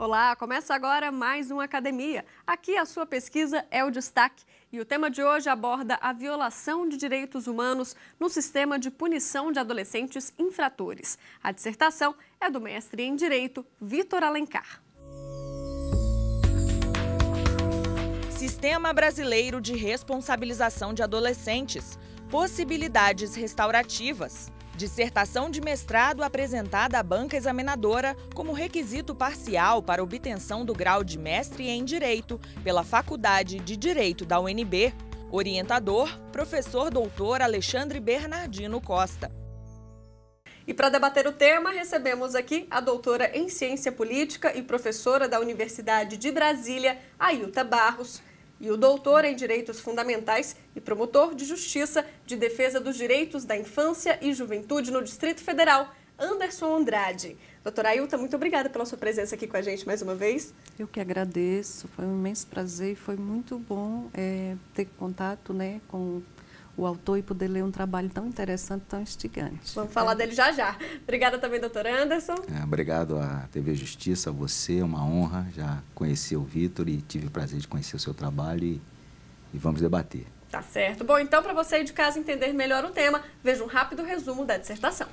Olá, começa agora mais um Academia. Aqui a sua pesquisa é o destaque. E o tema de hoje aborda a violação de direitos humanos no sistema de punição de adolescentes infratores. A dissertação é do mestre em Direito, Vitor Alencar. Sistema Brasileiro de Responsabilização de Adolescentes Possibilidades Restaurativas. Dissertação de mestrado apresentada à banca examinadora como requisito parcial para obtenção do grau de mestre em Direito pela Faculdade de Direito da UNB. Orientador, professor doutor Alexandre Bernardino Costa. E para debater o tema, recebemos aqui a doutora em Ciência Política e professora da Universidade de Brasília, Ailta Barros e o doutor em Direitos Fundamentais e promotor de Justiça de Defesa dos Direitos da Infância e Juventude no Distrito Federal, Anderson Andrade. Doutora Ailton, muito obrigada pela sua presença aqui com a gente mais uma vez. Eu que agradeço, foi um imenso prazer e foi muito bom é, ter contato né, com o autor e poder ler um trabalho tão interessante, tão instigante. Vamos falar é. dele já já. Obrigada também, doutor Anderson. É, obrigado à TV Justiça, a você, é uma honra. Já conheci o Vitor e tive o prazer de conhecer o seu trabalho e, e vamos debater. Tá certo. Bom, então, para você aí de casa entender melhor o tema, veja um rápido resumo da dissertação.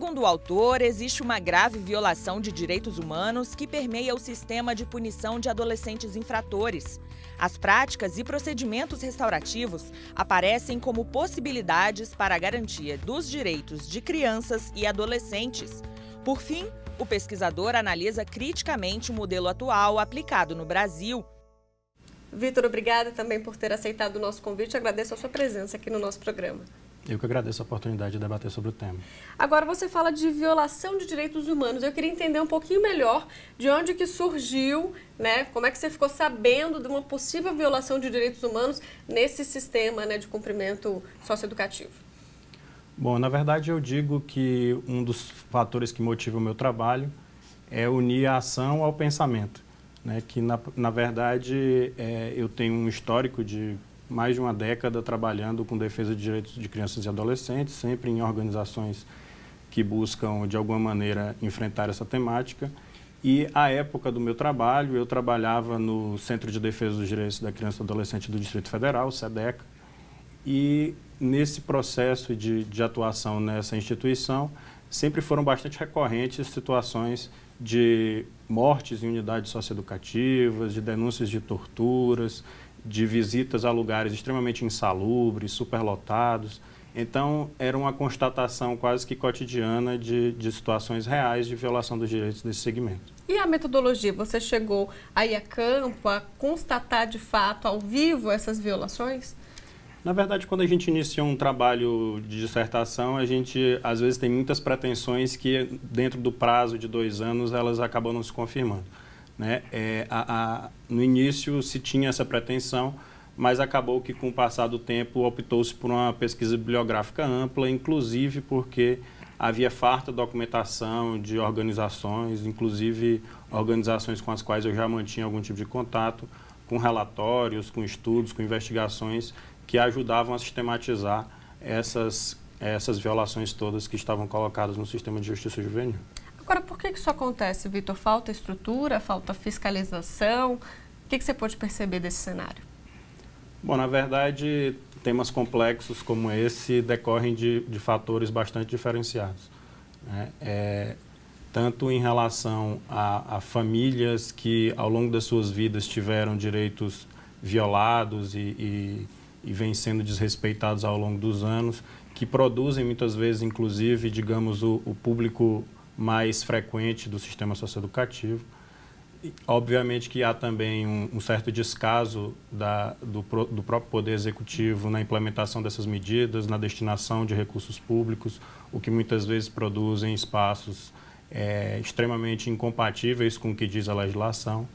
Segundo o autor, existe uma grave violação de direitos humanos que permeia o sistema de punição de adolescentes infratores. As práticas e procedimentos restaurativos aparecem como possibilidades para a garantia dos direitos de crianças e adolescentes. Por fim, o pesquisador analisa criticamente o modelo atual aplicado no Brasil. Vitor, obrigada também por ter aceitado o nosso convite. Agradeço a sua presença aqui no nosso programa. Eu que agradeço a oportunidade de debater sobre o tema. Agora você fala de violação de direitos humanos. Eu queria entender um pouquinho melhor de onde que surgiu, né? Como é que você ficou sabendo de uma possível violação de direitos humanos nesse sistema né, de cumprimento socioeducativo? Bom, na verdade eu digo que um dos fatores que motiva o meu trabalho é unir a ação ao pensamento. Né? Que, na, na verdade, é, eu tenho um histórico de mais de uma década trabalhando com defesa de direitos de crianças e adolescentes, sempre em organizações que buscam, de alguma maneira, enfrentar essa temática. E, à época do meu trabalho, eu trabalhava no Centro de Defesa dos Direitos da Criança e Adolescente do Distrito Federal, SEDECA, e nesse processo de, de atuação nessa instituição, sempre foram bastante recorrentes situações de mortes em unidades socioeducativas, de denúncias de torturas, de visitas a lugares extremamente insalubres, superlotados. Então, era uma constatação quase que cotidiana de, de situações reais de violação dos direitos desse segmento. E a metodologia? Você chegou aí a campo a constatar de fato, ao vivo, essas violações? Na verdade, quando a gente inicia um trabalho de dissertação, a gente às vezes tem muitas pretensões que, dentro do prazo de dois anos, elas acabam não se confirmando. Né? É, a, a, no início se tinha essa pretensão, mas acabou que com o passar do tempo optou-se por uma pesquisa bibliográfica ampla, inclusive porque havia farta documentação de organizações, inclusive organizações com as quais eu já mantinha algum tipo de contato, com relatórios, com estudos, com investigações que ajudavam a sistematizar essas, essas violações todas que estavam colocadas no sistema de justiça juvenil. Agora, por que isso acontece, Vitor? Falta estrutura, falta fiscalização? O que, você pode perceber desse cenário? Bom, na verdade, temas complexos como esse decorrem de, de fatores bastante diferenciados. Né? É, tanto em relação a, a, famílias que, ao longo das suas vidas, tiveram direitos violados e, e, e vêm sendo desrespeitados ao longo dos anos, que produzem muitas vezes, inclusive, digamos, o, o público mais frequente do sistema socioeducativo. E, obviamente que há também um, um certo descaso da, do, pro, do próprio Poder Executivo na implementação dessas medidas, na destinação de recursos públicos, o que muitas vezes produz em espaços é, extremamente incompatíveis com o que diz a legislação.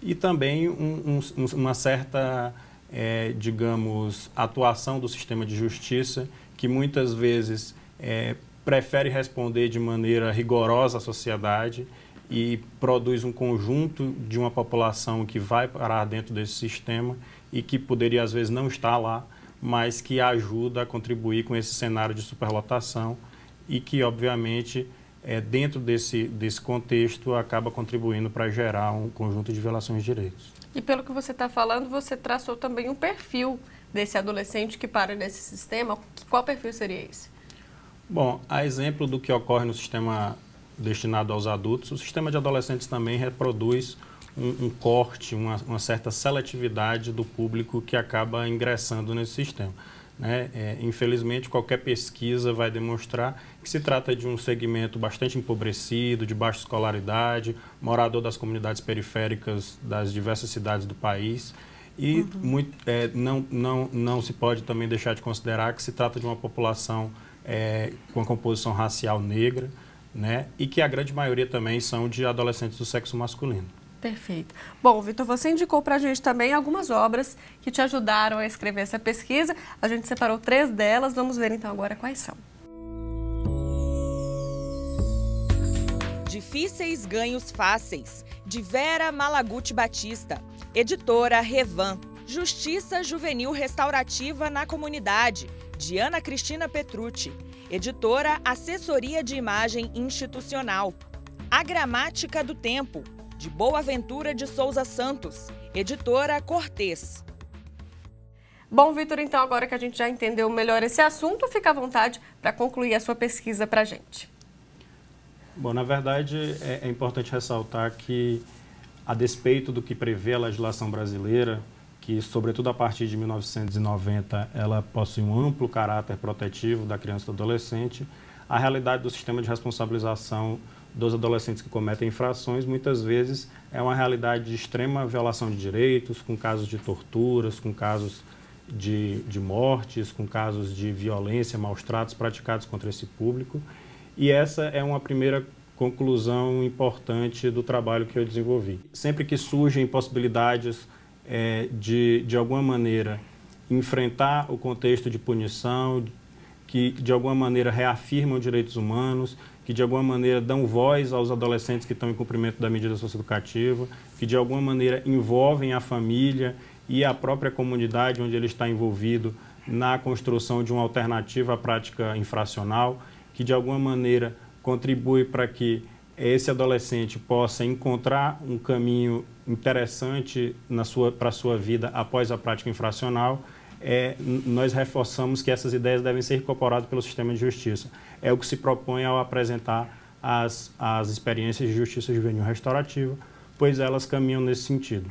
E também um, um, uma certa, é, digamos, atuação do sistema de justiça, que muitas vezes é, prefere responder de maneira rigorosa à sociedade e produz um conjunto de uma população que vai parar dentro desse sistema e que poderia às vezes não estar lá, mas que ajuda a contribuir com esse cenário de superlotação e que obviamente é, dentro desse, desse contexto acaba contribuindo para gerar um conjunto de violações de direitos. E pelo que você está falando, você traçou também um perfil desse adolescente que para nesse sistema. Qual perfil seria esse? Bom, a exemplo do que ocorre no sistema destinado aos adultos, o sistema de adolescentes também reproduz um, um corte, uma, uma, certa seletividade do público que acaba ingressando nesse sistema. Né? É, infelizmente, qualquer pesquisa vai demonstrar que se trata de um segmento bastante empobrecido, de baixa escolaridade, morador das comunidades periféricas das diversas cidades do país. E uhum. muito, é, não, não, não se pode também deixar de considerar que se trata de uma população é, com a composição racial negra, né? E que a grande maioria também são de adolescentes do sexo masculino. Perfeito. Bom, Vitor, você indicou para a gente também algumas obras que te ajudaram a escrever essa pesquisa. A gente separou três delas. Vamos ver então agora quais são. Difíceis Ganhos Fáceis, de Vera Malaguti Batista, editora Revan. Justiça Juvenil Restaurativa na Comunidade, de Ana Cristina Petrucci, editora Assessoria de Imagem Institucional. A Gramática do Tempo, de Boa Ventura de Souza Santos, editora Cortês. Bom, Vitor, então agora que a gente já entendeu melhor esse assunto, fica à vontade para concluir a sua pesquisa para a gente. Bom, na verdade, é, é importante ressaltar que, a despeito do que prevê a legislação brasileira, que, sobretudo a partir de 1990, ela possui um amplo caráter protetivo da criança e do adolescente, a realidade do sistema de responsabilização dos adolescentes que cometem infrações muitas vezes é uma realidade de extrema violação de direitos, com casos de torturas, com casos de, de mortes, com casos de violência, maus tratos praticados contra esse público. E essa é uma primeira conclusão importante do trabalho que eu desenvolvi. Sempre que surgem possibilidades é, de, de alguma maneira, enfrentar o contexto de punição, que de alguma maneira reafirmam direitos humanos, que de alguma maneira dão voz aos adolescentes que estão em cumprimento da medida socioeducativa, que de alguma maneira envolvem a família e a própria comunidade onde ele está envolvido na construção de uma alternativa à prática infracional, que de alguma maneira contribui para que esse adolescente possa encontrar um caminho interessante para a sua vida após a prática infracional, é, nós reforçamos que essas ideias devem ser incorporadas pelo sistema de justiça. É o que se propõe ao apresentar as, as experiências de justiça juvenil restaurativa, pois elas caminham nesse sentido.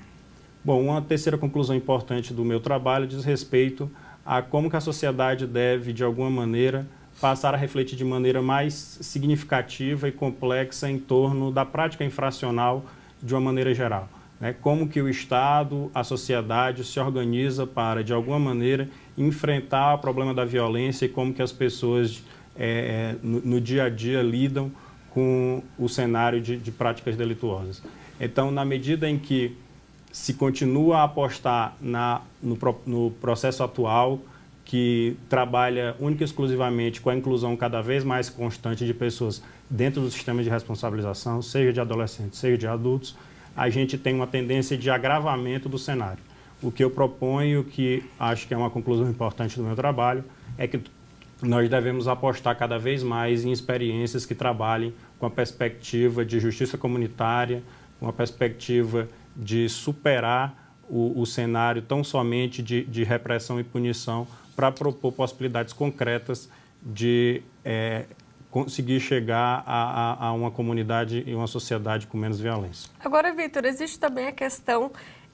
Bom, uma terceira conclusão importante do meu trabalho diz respeito a como que a sociedade deve, de alguma maneira, passar a refletir de maneira mais significativa e complexa em torno da prática infracional de uma maneira geral. Né? Como que o Estado, a sociedade se organiza para, de alguma maneira, enfrentar o problema da violência e como que as pessoas é, é no, no, dia a dia lidam com o cenário de, de práticas delituosas. Então, na medida em que se continua a apostar na, no, no processo atual, que trabalha única e exclusivamente com a inclusão cada vez mais constante de pessoas dentro do sistema de responsabilização, seja de adolescentes, seja de adultos, a gente tem uma tendência de agravamento do cenário. O que eu proponho, que acho que é uma conclusão importante do meu trabalho, é que nós devemos apostar cada vez mais em experiências que trabalhem com a perspectiva de justiça comunitária, com a perspectiva de superar o, o cenário tão somente de, de repressão e punição para propor possibilidades concretas de é, conseguir chegar a, a, a, uma comunidade e uma sociedade com menos violência. Agora, Vitor, existe também a questão,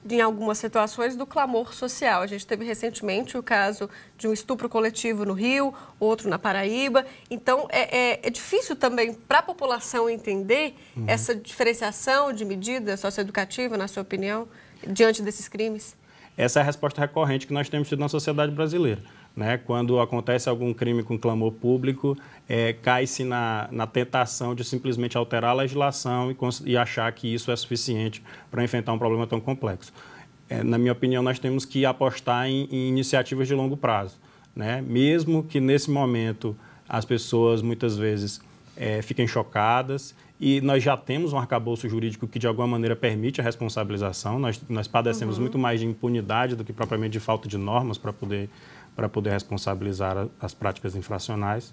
em algumas situações, do clamor social. A gente teve recentemente o caso de um estupro coletivo no Rio, outro na Paraíba. Então, é, é, é difícil também para a população entender uhum. essa diferenciação de medida socioeducativa, na sua opinião, diante desses crimes? Essa é a resposta recorrente que nós temos tido na sociedade brasileira né? Quando acontece algum crime com clamor público, é, cai-se na, na, tentação de simplesmente alterar a legislação e, e achar que isso é suficiente para enfrentar um problema tão complexo. É, na minha opinião, nós temos que apostar em, em iniciativas de longo prazo. Né? Mesmo que nesse momento as pessoas muitas vezes é, fiquem chocadas e nós já temos um arcabouço jurídico que, de alguma maneira, permite a responsabilização. Nós, nós padecemos uhum. muito mais de impunidade do que propriamente de falta de normas para poder para poder responsabilizar as práticas infracionais.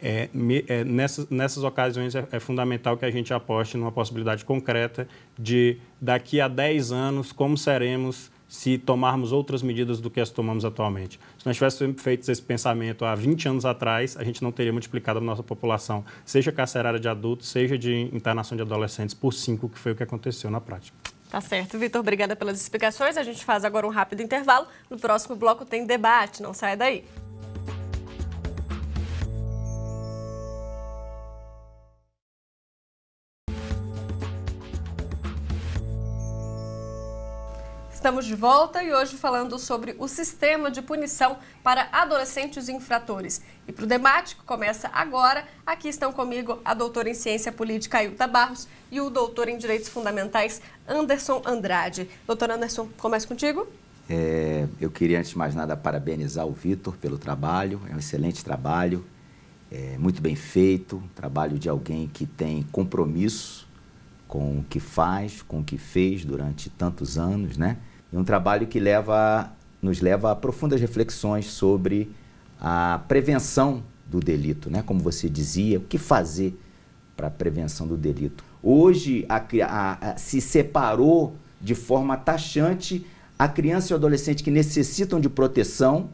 É, é, nessas, nessas ocasiões é, é, fundamental que a gente aposte numa possibilidade concreta de, daqui a 10 anos, como seremos se tomarmos outras medidas do que as tomamos atualmente. Se nós tivéssemos feito esse pensamento há 20 anos atrás, a gente não teria multiplicado a nossa população, seja carcerária de adultos, seja de internação de adolescentes, por 5, que foi o que aconteceu na prática. Tá certo. Vitor, obrigada pelas explicações. A gente faz agora um rápido intervalo. No próximo bloco tem debate. Não sai daí. Estamos de volta e hoje falando sobre o sistema de punição para adolescentes infratores. E para o que começa agora. Aqui estão comigo a doutora em Ciência Política, Ailta Barros, e o doutor em Direitos Fundamentais, Anderson Andrade. Doutor Anderson, começa contigo. É, eu queria, antes de mais nada, parabenizar o Vitor pelo trabalho. É um excelente trabalho, é muito bem feito. Trabalho de alguém que tem compromisso com o que faz, com o que fez durante tantos anos, né? e um trabalho que leva, nos leva a profundas reflexões sobre a prevenção do delito, né? como você dizia, o que fazer para a prevenção do delito. Hoje a, a, a, se separou de forma taxante a criança e o adolescente que necessitam de proteção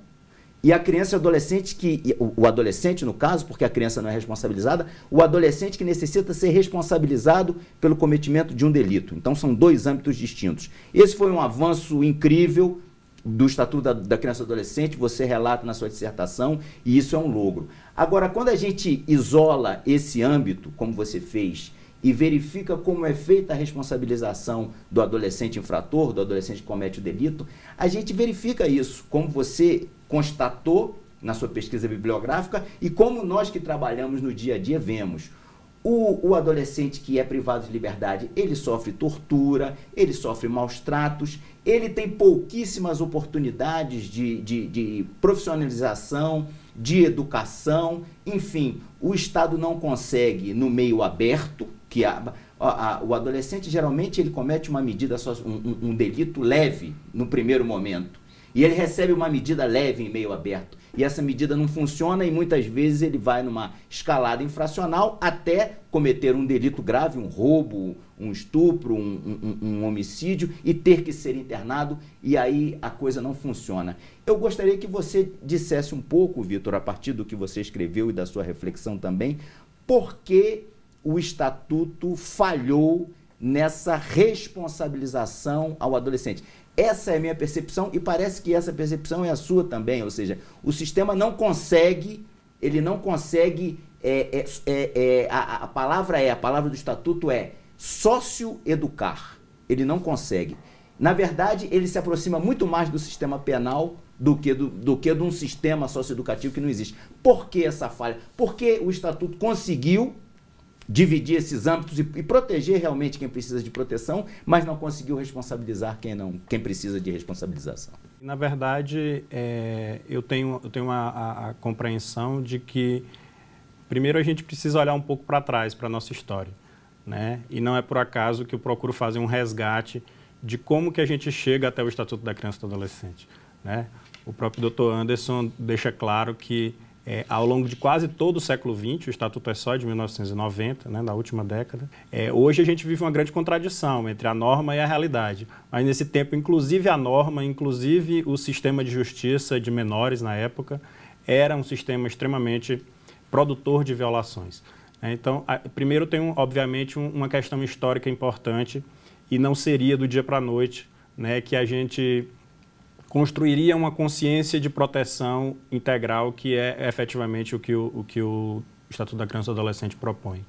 e a criança e o adolescente que. O adolescente, no caso, porque a criança não é responsabilizada, o adolescente que necessita ser responsabilizado pelo cometimento de um delito. Então são dois âmbitos distintos. Esse foi um avanço incrível do Estatuto da, da Criança e Adolescente, você relata na sua dissertação, e isso é um logro. Agora, quando a gente isola esse âmbito, como você fez, e verifica como é feita a responsabilização do adolescente infrator, do adolescente que comete o delito, a gente verifica isso, como você constatou na sua pesquisa bibliográfica e como nós que trabalhamos no dia a dia vemos. O, o, adolescente que é privado de liberdade, ele sofre tortura, ele sofre maus tratos, ele tem pouquíssimas oportunidades de, de, de profissionalização, de educação, enfim, o Estado não consegue no meio aberto, que a, a, a, o adolescente geralmente ele comete uma medida, um, um delito leve no primeiro momento e ele recebe uma medida leve em meio aberto. E essa medida não funciona e muitas vezes ele vai numa escalada infracional até cometer um delito grave, um roubo, um estupro, um, um, um homicídio e ter que ser internado. E aí a coisa não funciona. Eu gostaria que você dissesse um pouco, Vitor, a partir do que você escreveu e da sua reflexão também, por que o estatuto falhou nessa responsabilização ao adolescente. Essa é a minha percepção e parece que essa percepção é a sua também, ou seja, o sistema não consegue, ele não consegue, é, é, é, é a, a palavra é, a palavra do estatuto é sócio-educar. Ele não consegue. Na verdade, ele se aproxima muito mais do sistema penal do que, do, do que de um sistema socioeducativo que não existe. Por que essa falha? Porque o estatuto conseguiu dividir esses âmbitos e, e, proteger realmente quem precisa de proteção, mas não conseguiu responsabilizar quem não, quem precisa de responsabilização. Na verdade, é, eu tenho, eu tenho a, a, a, compreensão de que primeiro a gente precisa olhar um pouco para trás para a nossa história. Né? E não é por acaso que eu procuro fazer um resgate de como que a gente chega até o Estatuto da Criança e do Adolescente. Né? O próprio Dr. Anderson deixa claro que é, ao longo de quase todo o século XX, o Estatuto é só de 1990, né, da última década, é, hoje a gente vive uma grande contradição entre a norma e a realidade. Mas nesse tempo, inclusive a norma, inclusive o sistema de justiça de menores na época, era um sistema extremamente produtor de violações. Né. Então, a, primeiro tem, um, obviamente, um, uma questão histórica importante e não seria do dia para a noite né, que a gente construiria uma consciência de proteção integral, que é efetivamente o que o, o, que o Estatuto da Criança e do Adolescente propõe.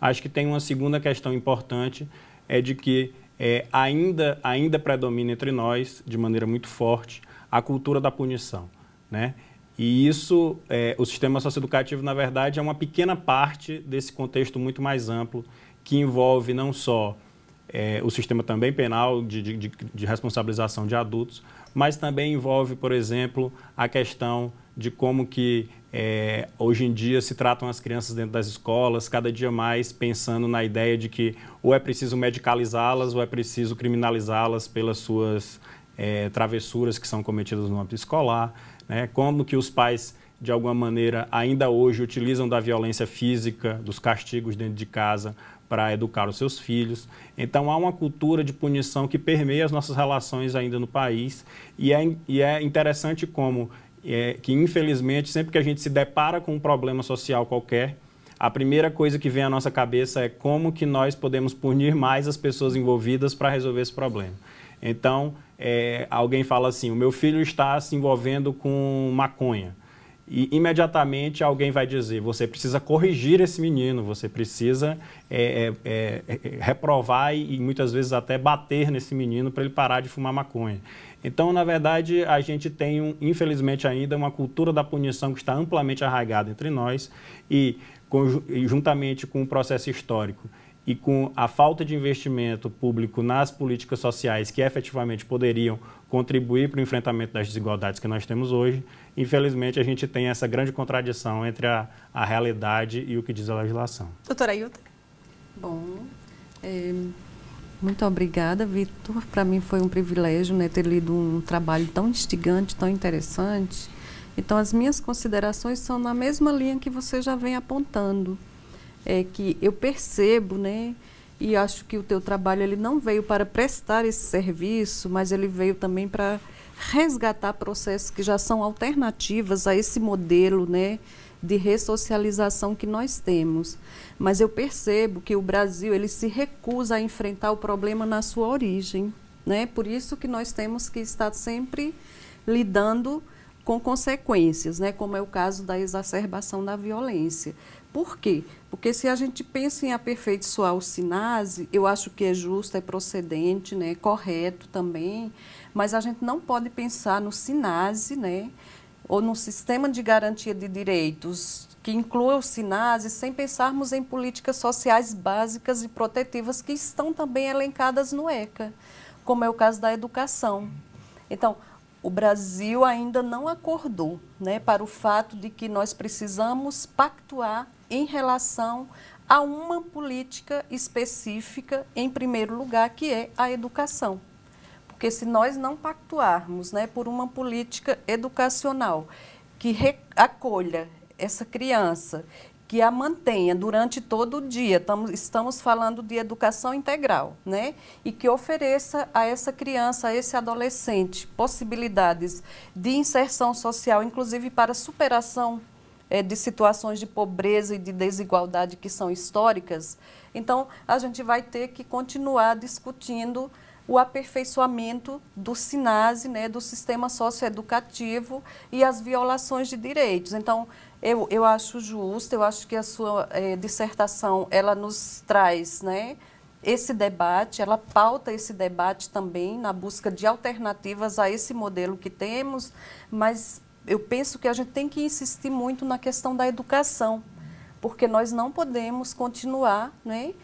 Acho que tem uma segunda questão importante, é de que é, ainda, ainda predomina entre nós, de maneira muito forte, a cultura da punição. Né? E isso, é, o sistema socioeducativo, na verdade, é uma pequena parte desse contexto muito mais amplo, que envolve não só é, o sistema também penal de, de, de responsabilização de adultos, mas também envolve, por exemplo, a questão de como que é, hoje em dia se tratam as crianças dentro das escolas, cada dia mais pensando na ideia de que ou é preciso medicalizá-las ou é preciso criminalizá-las pelas suas é, travessuras que são cometidas no âmbito escolar, né? como que os pais de alguma maneira ainda hoje utilizam da violência física, dos castigos dentro de casa para educar os seus filhos. Então há uma cultura de punição que permeia as nossas relações ainda no país e é, e é interessante como é, que infelizmente sempre que a gente se depara com um problema social qualquer a primeira coisa que vem à nossa cabeça é como que nós podemos punir mais as pessoas envolvidas para resolver esse problema. Então, é, alguém fala assim, o meu filho está se envolvendo com maconha e imediatamente alguém vai dizer: você precisa corrigir esse menino, você precisa é, é, é, é reprovar e, e muitas vezes até bater nesse menino para ele parar de fumar maconha. Então, na verdade, a gente tem, um, infelizmente ainda, uma cultura da punição que está amplamente arraigada entre nós e, juntamente com o processo histórico e com a falta de investimento público nas políticas sociais que efetivamente poderiam contribuir para o enfrentamento das desigualdades que nós temos hoje, infelizmente, a gente tem essa grande contradição entre a, a realidade e o que diz a legislação. Doutora Ailton? Bom, é, muito obrigada, Vitor. Para mim foi um privilégio né, ter lido um trabalho tão instigante, tão interessante. Então, as minhas considerações são na mesma linha que você já vem apontando. É que eu percebo, né? E acho que o teu trabalho ele não veio para prestar esse serviço, mas ele veio também para resgatar processos que já são alternativas a esse modelo né, de ressocialização que nós temos. Mas eu percebo que o Brasil ele se recusa a enfrentar o problema na sua origem. Né? Por isso que nós temos que estar sempre lidando com consequências, né? como é o caso da exacerbação da violência. Por quê? Porque se a gente pensa em aperfeiçoar o SINASE, eu acho que é justo, é procedente, né, correto também, mas a gente não pode pensar no SINASE, né, ou no sistema de garantia de direitos que inclua o SINASE, sem pensarmos em políticas sociais básicas e protetivas que estão também elencadas no ECA, como é o caso da educação. Então, o Brasil ainda não acordou né, para o fato de que nós precisamos pactuar em relação a uma política específica, em primeiro lugar, que é a educação. Porque se nós não pactuarmos né, por uma política educacional que acolha essa criança, que a mantenha durante todo o dia. estamos falando de educação integral, né? E que ofereça a essa criança, a esse adolescente, possibilidades de inserção social, inclusive para superação é, de situações de pobreza e de desigualdade que são históricas. Então, a gente vai ter que continuar discutindo o aperfeiçoamento do SINASE, né, do sistema socioeducativo e as violações de direitos. Então, eu, eu acho justo, eu acho que a sua é, dissertação, ela nos traz né, esse debate, ela pauta esse debate também na busca de alternativas a esse modelo que temos, mas eu penso que a gente tem que insistir muito na questão da educação, porque nós não podemos continuar né,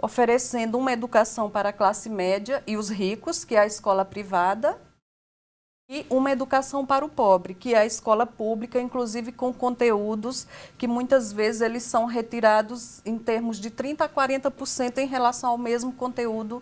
oferecendo uma educação para a classe média e os ricos, que é a escola privada, e uma educação para o pobre, que é a escola pública, inclusive com conteúdos que muitas vezes eles são retirados em termos de 30 a 40% em relação ao mesmo conteúdo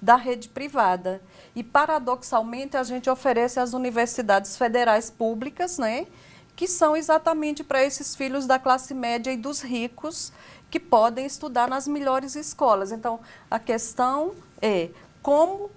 da rede privada. E paradoxalmente a gente oferece as universidades federais públicas, né, que são exatamente para esses filhos da classe média e dos ricos que podem estudar nas melhores escolas. Então, a questão é como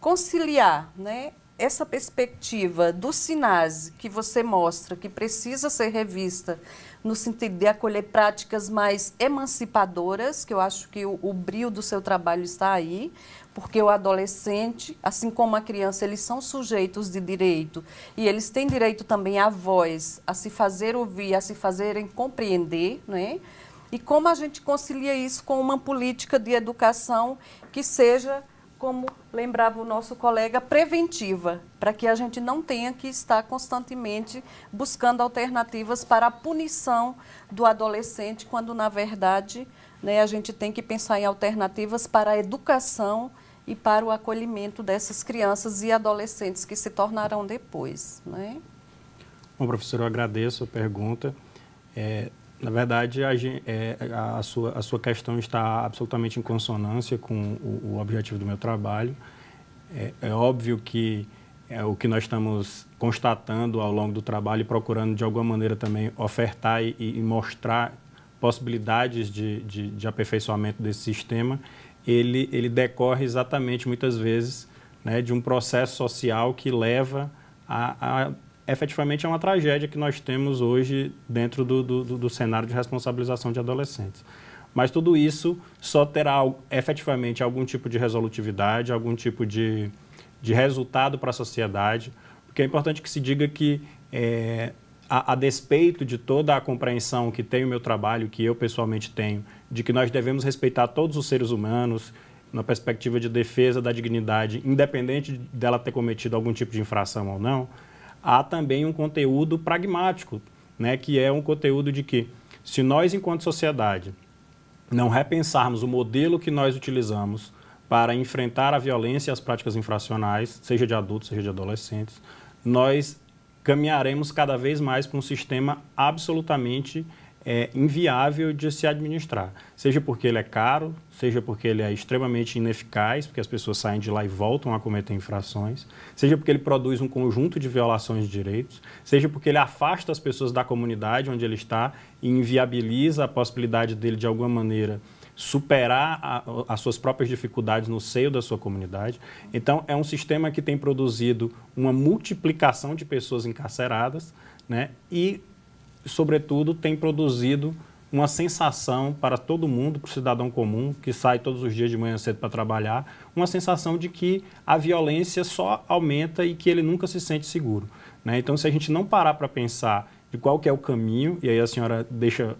conciliar, né, essa perspectiva do SINASE que você mostra, que precisa ser revista no sentido de acolher práticas mais emancipadoras, que eu acho que o, o brilho do seu trabalho está aí, porque o adolescente, assim como a criança, eles são sujeitos de direito e eles têm direito também à voz, a se fazer ouvir, a se fazerem compreender, né? E como a gente concilia isso com uma política de educação que seja como lembrava o nosso colega, preventiva, para que a gente não tenha que estar constantemente buscando alternativas para a punição do adolescente, quando, na verdade, né, a gente tem que pensar em alternativas para a educação e para o acolhimento dessas crianças e adolescentes que se tornarão depois. Né? Bom, professor, eu agradeço a pergunta. É, na verdade, a, é, a, sua, a sua questão está absolutamente em consonância com o, o objetivo do meu trabalho. É, é óbvio que é o que nós estamos constatando ao longo do trabalho e procurando, de alguma maneira, também ofertar e, e mostrar possibilidades de, de, de, aperfeiçoamento desse sistema, ele, ele decorre exatamente, muitas vezes, né, de um processo social que leva a, a efetivamente é uma tragédia que nós temos hoje dentro do, do, do cenário de responsabilização de adolescentes. Mas tudo isso só terá efetivamente algum tipo de resolutividade, algum tipo de, de resultado para a sociedade, porque é importante que se diga que, é, a, a despeito de toda a compreensão que tem o meu trabalho, que eu pessoalmente tenho, de que nós devemos respeitar todos os seres humanos, na perspectiva de defesa da dignidade, independente dela ter cometido algum tipo de infração ou não, há também um conteúdo pragmático, né, que é um conteúdo de que, se nós, enquanto sociedade, não repensarmos o modelo que nós utilizamos para enfrentar a violência e as práticas infracionais, seja de adultos, seja de adolescentes, nós caminharemos cada vez mais para um sistema absolutamente é inviável de se administrar. Seja porque ele é caro, seja porque ele é extremamente ineficaz, porque as pessoas saem de lá e voltam a cometer infrações, seja porque ele produz um conjunto de violações de direitos, seja porque ele afasta as pessoas da comunidade onde ele está e inviabiliza a possibilidade dele, de alguma maneira, superar a, as suas próprias dificuldades no seio da sua comunidade. Então, é um sistema que tem produzido uma multiplicação de pessoas encarceradas né, e sobretudo, tem produzido uma sensação para todo mundo, para o cidadão comum que sai todos os dias de manhã cedo para trabalhar, uma sensação de que a violência só aumenta e que ele nunca se sente seguro. Né? Então, se a gente não parar para pensar de qual que é o caminho, e aí a senhora deixa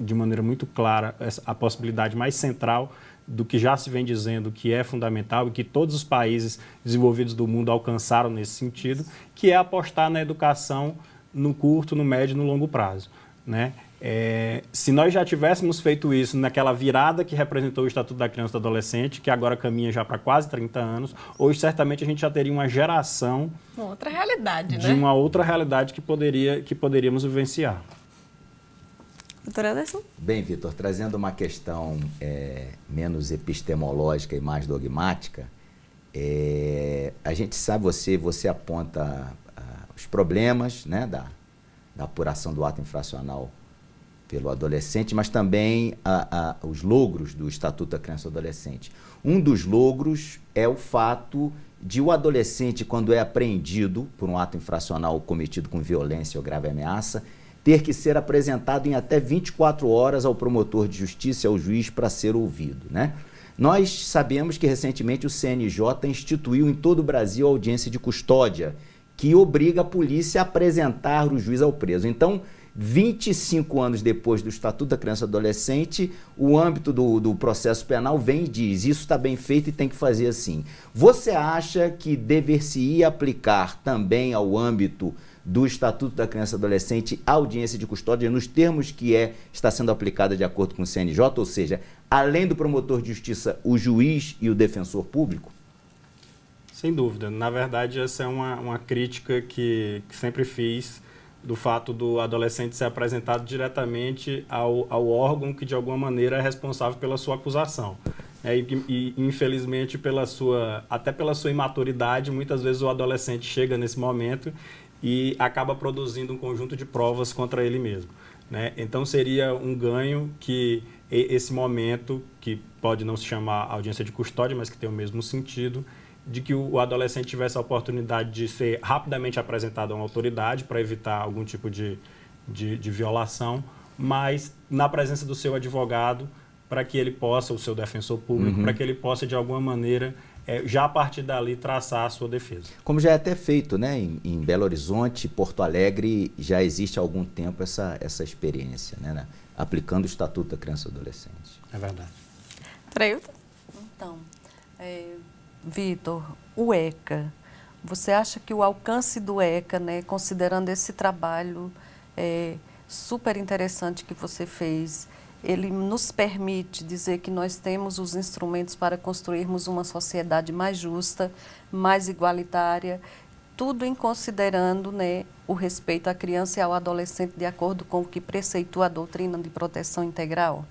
de maneira muito clara a possibilidade mais central do que já se vem dizendo que é fundamental e que todos os países desenvolvidos do mundo alcançaram nesse sentido, que é apostar na educação no curto, no médio e no longo prazo. Né? É, se nós já tivéssemos feito isso naquela virada que representou o Estatuto da Criança e do Adolescente, que agora caminha já para quase 30 anos, hoje certamente a gente já teria uma geração. Uma outra realidade, de né? De uma outra realidade que, poderia, que poderíamos vivenciar. Doutora Anderson? Bem, Vitor, trazendo uma questão é, menos epistemológica e mais dogmática, é, a gente sabe, você, você aponta os problemas né, da, da apuração do ato infracional pelo adolescente, mas também a, a, os logros do Estatuto da Criança e Adolescente. Um dos logros é o fato de o adolescente, quando é apreendido por um ato infracional cometido com violência ou grave ameaça, ter que ser apresentado em até 24 horas ao promotor de justiça, e ao juiz, para ser ouvido. Né? Nós sabemos que recentemente o CNJ instituiu em todo o Brasil a audiência de custódia que obriga a polícia a apresentar o juiz ao preso. Então, 25 anos depois do Estatuto da Criança e Adolescente, o âmbito do, do processo penal vem e diz: isso está bem feito e tem que fazer assim. Você acha que dever se aplicar também ao âmbito do Estatuto da Criança e Adolescente a audiência de custódia nos termos que é está sendo aplicada de acordo com o CNJ, ou seja, além do promotor de justiça, o juiz e o defensor público? Sem dúvida. Na verdade, essa é uma, uma crítica que, que sempre fiz do fato do adolescente ser apresentado diretamente ao, ao órgão que, de alguma maneira, é responsável pela sua acusação. É, e, e, infelizmente, pela sua, até pela sua imaturidade, muitas vezes o adolescente chega nesse momento e acaba produzindo um conjunto de provas contra ele mesmo. Né? Então, seria um ganho que esse momento, que pode não se chamar audiência de custódia, mas que tem o mesmo sentido, de que o adolescente tivesse a oportunidade de ser rapidamente apresentado a uma autoridade para evitar algum tipo de, de, de violação, mas na presença do seu advogado, para que ele possa, o seu defensor público, uhum. para que ele possa, de alguma maneira, é, já a partir dali traçar a sua defesa. Como já é até feito, né? Em, em, Belo Horizonte, Porto Alegre, já existe há algum tempo essa, essa experiência, né, né? Aplicando o Estatuto da Criança e Adolescente. É verdade. Trailton? Então, é, Vitor, o ECA. Você acha que o alcance do ECA, né, considerando esse trabalho é, super interessante que você fez, ele nos permite dizer que nós temos os instrumentos para construirmos uma sociedade mais justa, mais igualitária, tudo em considerando né, o respeito à criança e ao adolescente de acordo com o que preceitua a doutrina de proteção integral?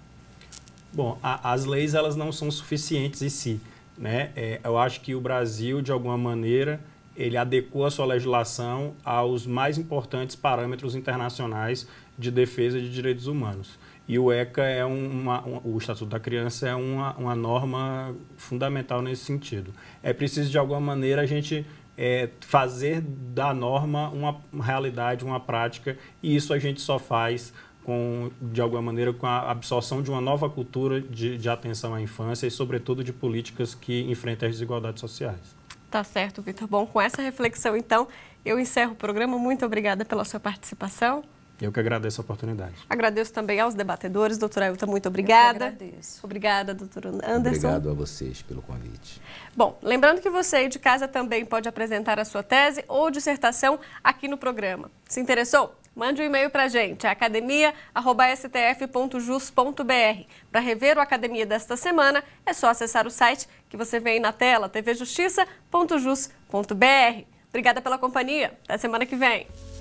Bom, a, as leis elas não são suficientes em si. Né? É, eu acho que o Brasil, de alguma maneira, ele adequou a sua legislação aos mais importantes parâmetros internacionais de defesa de direitos humanos. E o ECA é uma, um, o Estatuto da Criança é uma, uma norma fundamental nesse sentido. É preciso, de alguma maneira, a gente é, fazer da norma uma realidade, uma prática, e isso a gente só faz com, de alguma maneira, com a absorção de uma nova cultura de, de atenção à infância e, sobretudo, de políticas que enfrentem as desigualdades sociais. Tá certo, Vitor. Bom, com essa reflexão, então, eu encerro o programa. Muito obrigada pela sua participação. Eu que agradeço a oportunidade. Agradeço também aos debatedores. Doutora Ailton, muito obrigada. Eu agradeço. Obrigada, doutor Anderson. Obrigado a vocês pelo convite. Bom, lembrando que você aí de casa também pode apresentar a sua tese ou dissertação aqui no programa. Se interessou? Mande um e-mail para a gente, academia.stf.jus.br. Para rever o Academia desta semana, é só acessar o site que você vê aí na tela, tvjustiça.jus.br. Obrigada pela companhia. Até semana que vem.